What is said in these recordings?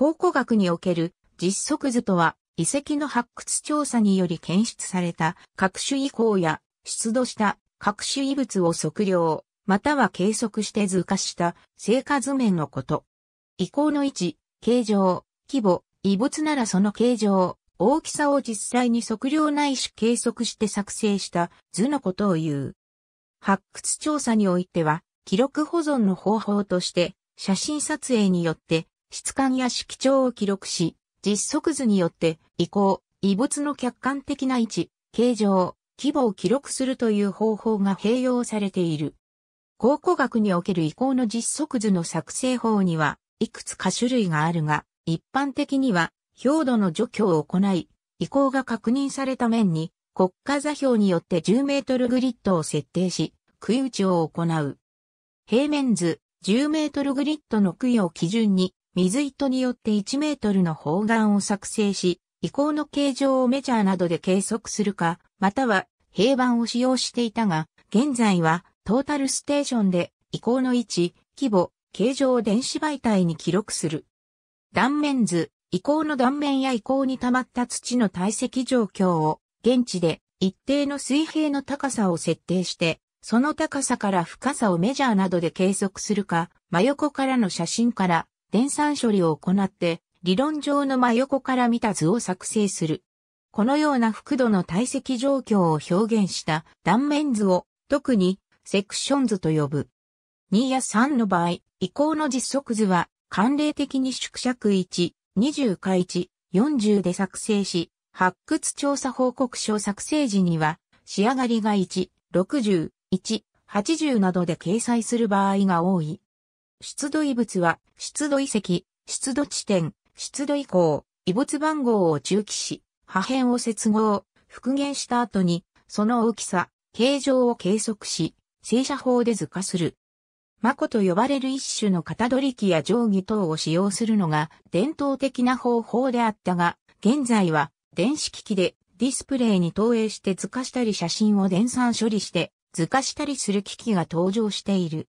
考古学における実測図とは、遺跡の発掘調査により検出された各種遺構や出土した各種遺物を測量、または計測して図化した成果図面のこと。遺構の位置、形状、規模、遺物ならその形状、大きさを実際に測量ないし計測して作成した図のことを言う。発掘調査においては、記録保存の方法として、写真撮影によって質感や色調を記録し、実測図によって移行、異物の客観的な位置、形状、規模を記録するという方法が併用されている。考古学における移行の実測図の作成法には、いくつか種類があるが、一般的には、表土の除去を行い、移行が確認された面に、国家座標によって10メートルグリッドを設定し、杭打ちを行う。平面図、10メートルグリッドの杭を基準に、水糸によって1メートルの砲丸を作成し、移行の形状をメジャーなどで計測するか、または平板を使用していたが、現在はトータルステーションで移行の位置、規模、形状を電子媒体に記録する。断面図、移行の断面や移行に溜まった土の堆積状況を、現地で一定の水平の高さを設定して、その高さから深さをメジャーなどで計測するか、真横からの写真から電算処理を行って、理論上の真横から見た図を作成する。このような複度の体積状況を表現した断面図を特にセクション図と呼ぶ。2や3の場合、移行の実測図は慣例的に縮尺1、20か1、40で作成し、発掘調査報告書作成時には仕上がりが1、60、1、80などで掲載する場合が多い。出土遺物は、出土遺跡、出土地点、出土遺構、遺物番号を中期し、破片を接合、復元した後に、その大きさ、形状を計測し、正射法で図化する。マコと呼ばれる一種の型取り機や定規等を使用するのが伝統的な方法であったが、現在は電子機器でディスプレイに投影して図化したり写真を電算処理して図化したりする機器が登場している。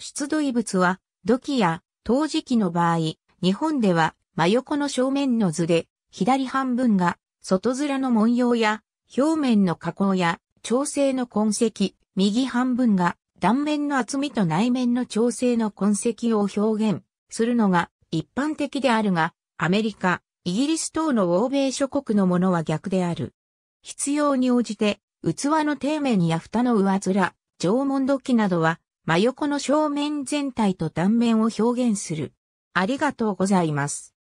出土遺物は土器や陶磁器の場合、日本では真横の正面の図で左半分が外面の文様や表面の加工や調整の痕跡、右半分が断面の厚みと内面の調整の痕跡を表現するのが一般的であるが、アメリカ、イギリス等の欧米諸国のものは逆である。必要に応じて、器の底面や蓋の上面、縄文土器などは真横の正面全体と断面を表現する。ありがとうございます。